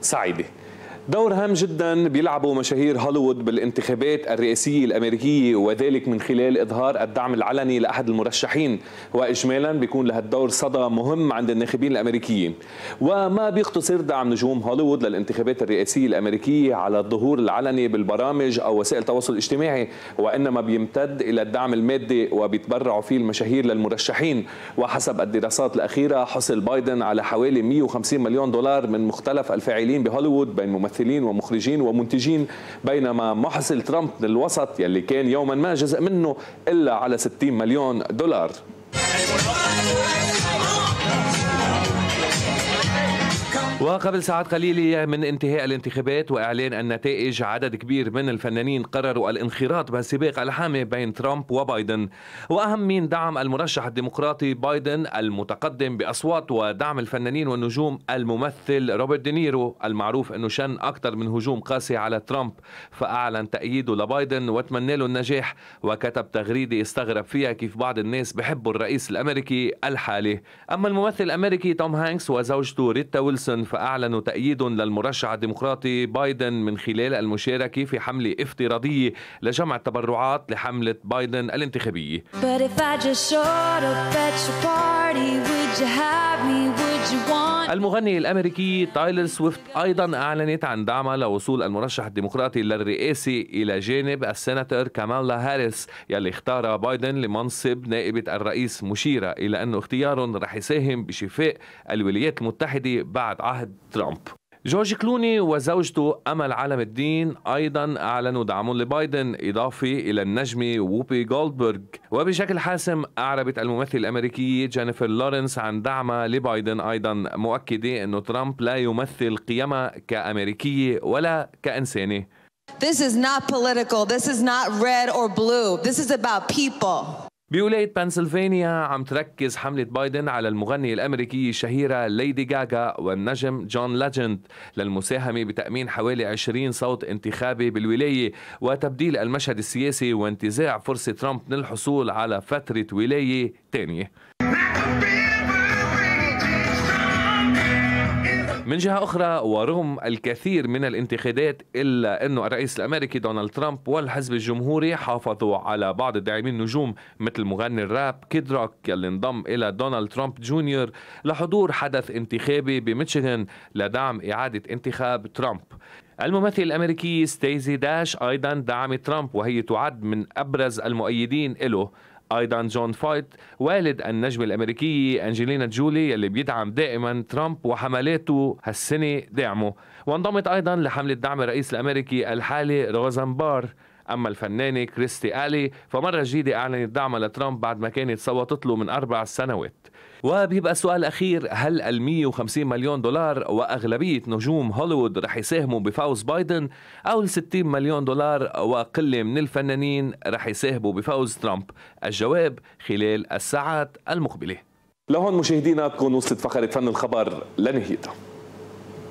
Saib. دور هام جدا بيلعبوا مشاهير هوليوود بالانتخابات الرئاسية الأمريكية وذلك من خلال إظهار الدعم العلني لأحد المرشحين وإجمالا بيكون لهالدور صدى مهم عند الناخبين الأمريكيين وما بيقتصر دعم نجوم هوليوود للانتخابات الرئاسية الأمريكية على الظهور العلني بالبرامج أو وسائل التواصل الاجتماعي وإنما بيمتد إلى الدعم المادي وبيتبرعوا فيه المشاهير للمرشحين وحسب الدراسات الأخيرة حصل بايدن على حوالي 150 مليون دولار من مختلف الفاعلين بهوليوود بين ممثلين ممثلين ومخرجين ومنتجين بينما محصل ترامب للوسط يلي كان يوما ما جزء منه إلا على 60 مليون دولار وقبل ساعات قليلة من انتهاء الانتخابات وإعلان النتائج عدد كبير من الفنانين قرروا الانخراط بالسباق الحامي بين ترامب وبايدن وأهم مين دعم المرشح الديمقراطي بايدن المتقدم بأصوات ودعم الفنانين والنجوم الممثل روبرت دينيرو المعروف أنه شن أكثر من هجوم قاسي على ترامب فأعلن تأييده لبايدن وتمنى له النجاح وكتب تغريدة استغرب فيها كيف بعض الناس بحبوا الرئيس الأمريكي الحالي أما الممثل الأمريكي توم هانكس وزوجته ريتا ويلسون فأعلنوا تأييد للمرشح الديمقراطي بايدن من خلال المشاركة في حملة افتراضية لجمع التبرعات لحملة بايدن الانتخابية المغنية الأمريكية تايلر سويفت أيضا أعلنت عن دعمها لوصول المرشح الديمقراطي للرئاسة إلى جانب السناتور كامالا هاريس يلي اختار بايدن لمنصب نائبة الرئيس مشيرة إلى أنه اختيار رح يساهم بشفاء الولايات المتحدة بعد عهد عهد ترامب جورج كلوني وزوجته أمل عالم الدين أيضا أعلنوا دعمهم لبايدن إضافة إلى النجمة ووبي جولدبرغ وبشكل حاسم أعربت الممثلة الأمريكية جينيفر لورنس عن دعمها لبايدن أيضا مؤكدة أن ترامب لا يمثل قيمها كأمريكية ولا كإنسانة This is not political. This is not red or blue. This is about people. بولاية بنسلفانيا عم تركز حملة بايدن على المغنية الأمريكية الشهيرة ليدي غاغا والنجم جون ليجند للمساهمة بتأمين حوالي 20 صوت انتخابي بالولاية وتبديل المشهد السياسي وانتزاع فرصة ترامب للحصول على فترة ولاية تانية من جهة أخرى ورغم الكثير من الانتقادات إلا أنه الرئيس الأمريكي دونالد ترامب والحزب الجمهوري حافظوا على بعض الداعمين النجوم مثل مغني الراب كيد روك اللي انضم إلى دونالد ترامب جونيور لحضور حدث انتخابي بميشيغان لدعم إعادة انتخاب ترامب الممثلة الأمريكية ستيزي داش أيضا دعمت ترامب وهي تعد من أبرز المؤيدين له ايضا جون فايت والد النجمه الامريكيه انجلينا جولي يلي بيدعم دائما ترامب وحملاته هالسنه دعمه وانضمت ايضا لحمله دعم الرئيس الامريكي الحالي بار أما الفنانة كريستي آلي فمرة جديدة أعلنت دعمها لترامب بعد ما كانت صوتت له من أربع سنوات وبيبقى سؤال أخير هل ال 150 مليون دولار وأغلبية نجوم هوليوود رح يساهموا بفوز بايدن أو ال 60 مليون دولار وقلة من الفنانين رح يساهموا بفوز ترامب الجواب خلال الساعات المقبلة لهون مشاهدينا تكون وصلت فقرة فن الخبر لنهيتها